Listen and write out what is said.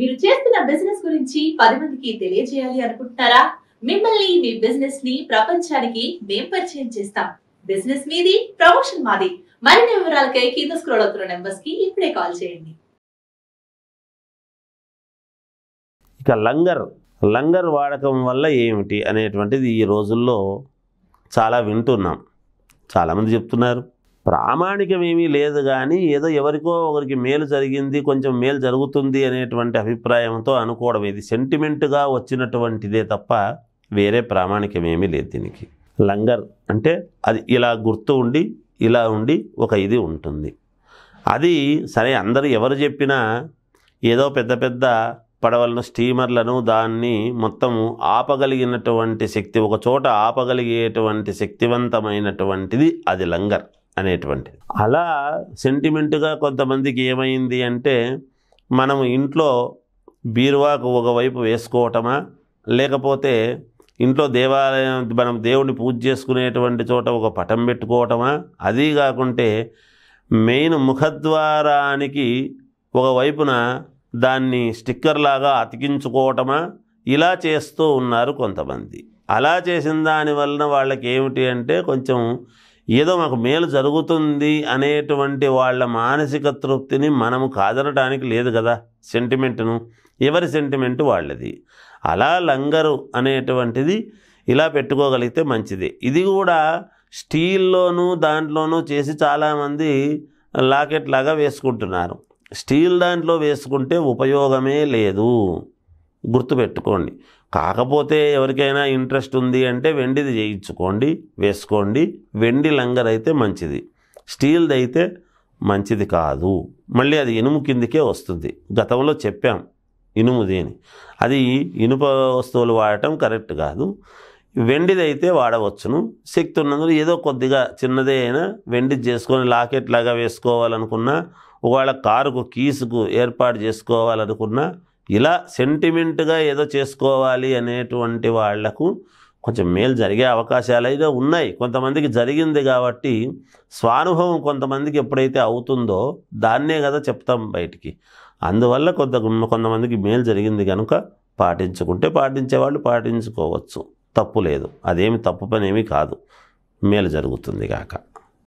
మీరు చేస్తున్న బిజినెస్ గురించి పది మందికి తెలియజేయాలి అనుకుంటున్నారా మిమ్మల్ని మీ బిజినెస్ ని ప్రపంచానికి మేం పరిచయం చేస్తాం బిజినెస్ మీది ప్రమోషన్ మాది మరిన్ని వివరాలకై కింద స్క్రోల్ అవుతున్న నెంబర్స్ కి ఇప్పుడే కాల్ చేయండి ఇక లంగర్ లంగర్ వాడకం వల్ల ఏమిటి అనేటువంటిది ఈ రోజుల్లో చాలా వింటున్నాం చాలామంది చెప్తున్నారు ప్రామాణికమేమీ లేదు కానీ ఏదో ఎవరికో ఒకరికి మేలు జరిగింది కొంచెం మేలు జరుగుతుంది అనేటువంటి అభిప్రాయంతో అనుకోవడం ఇది సెంటిమెంట్గా వచ్చినటువంటిదే తప్ప వేరే ప్రామాణికమేమీ లేదు దీనికి లంగర్ అంటే అది ఇలా గుర్తు ఉండి ఇలా ఉండి ఒక ఇది ఉంటుంది అది సరే అందరూ ఎవరు చెప్పినా ఏదో పెద్ద పెద్ద పడవలను స్టీమర్లను దాన్ని మొత్తము ఆపగలిగినటువంటి శక్తి ఒక చోట ఆపగలిగేటువంటి శక్తివంతమైనటువంటిది అది లంగర్ అనేటువంటి అలా సెంటిమెంట్గా కొంతమందికి ఏమైంది అంటే మనం ఇంట్లో బీరువాకు ఒకవైపు వేసుకోవటమా లేకపోతే ఇంట్లో దేవాలయం మనం దేవుడిని పూజ చేసుకునేటువంటి చోట ఒక పటం పెట్టుకోవటమా అది కాకుంటే మెయిన్ ముఖద్వారానికి ఒకవైపున దాన్ని స్టిక్కర్ లాగా అతికించుకోవటమా ఇలా చేస్తూ ఉన్నారు కొంతమంది అలా చేసిన దానివలన వాళ్ళకి ఏమిటి అంటే కొంచెం ఏదో మాకు మేలు జరుగుతుంది అనేటువంటి వాళ్ళ మానసిక తృప్తిని మనము కాదనడానికి లేదు కదా సెంటిమెంట్ను ఎవరి సెంటిమెంట్ వాళ్ళది అలా లంగరు అనేటువంటిది ఇలా పెట్టుకోగలిగితే మంచిది ఇది కూడా స్టీల్లోనూ దాంట్లోనూ చేసి చాలామంది లాకెట్ లాగా వేసుకుంటున్నారు స్టీల్ దాంట్లో వేసుకుంటే ఉపయోగమే లేదు గుర్తుపెట్టుకోండి కాకపోతే ఎవరికైనా ఇంట్రెస్ట్ ఉంది అంటే వెండిది చేయించుకోండి వేసుకోండి వెండి లంగర్ అయితే మంచిది స్టీల్ది అయితే మంచిది కాదు మళ్ళీ అది ఇనుము కిందికే వస్తుంది గతంలో చెప్పాం ఇనుముది అని అది ఇనుప వస్తువులు వాడటం కరెక్ట్ కాదు వెండిదైతే వాడవచ్చును శక్తి ఉన్నందుకు ఏదో కొద్దిగా చిన్నదే అయినా వెండి చేసుకొని లాకెట్ లాగా వేసుకోవాలనుకున్నా ఒకవేళ కారుకు కీసుకు ఏర్పాటు చేసుకోవాలనుకున్నా ఇలా సెంటిమెంట్గా ఏదో చేసుకోవాలి అనేటువంటి వాళ్లకు కొంచెం మేలు జరిగే అవకాశాలు అయితే ఉన్నాయి కొంతమందికి జరిగింది కాబట్టి స్వానుభవం కొంతమందికి ఎప్పుడైతే అవుతుందో దాన్నే కదా చెప్తాం బయటికి అందువల్ల కొంత కొంతమందికి మేలు జరిగింది కనుక పాటించుకుంటే పాటించేవాళ్ళు పాటించుకోవచ్చు తప్పు లేదు అదేమి తప్పు పని ఏమీ కాదు మేలు జరుగుతుంది కాక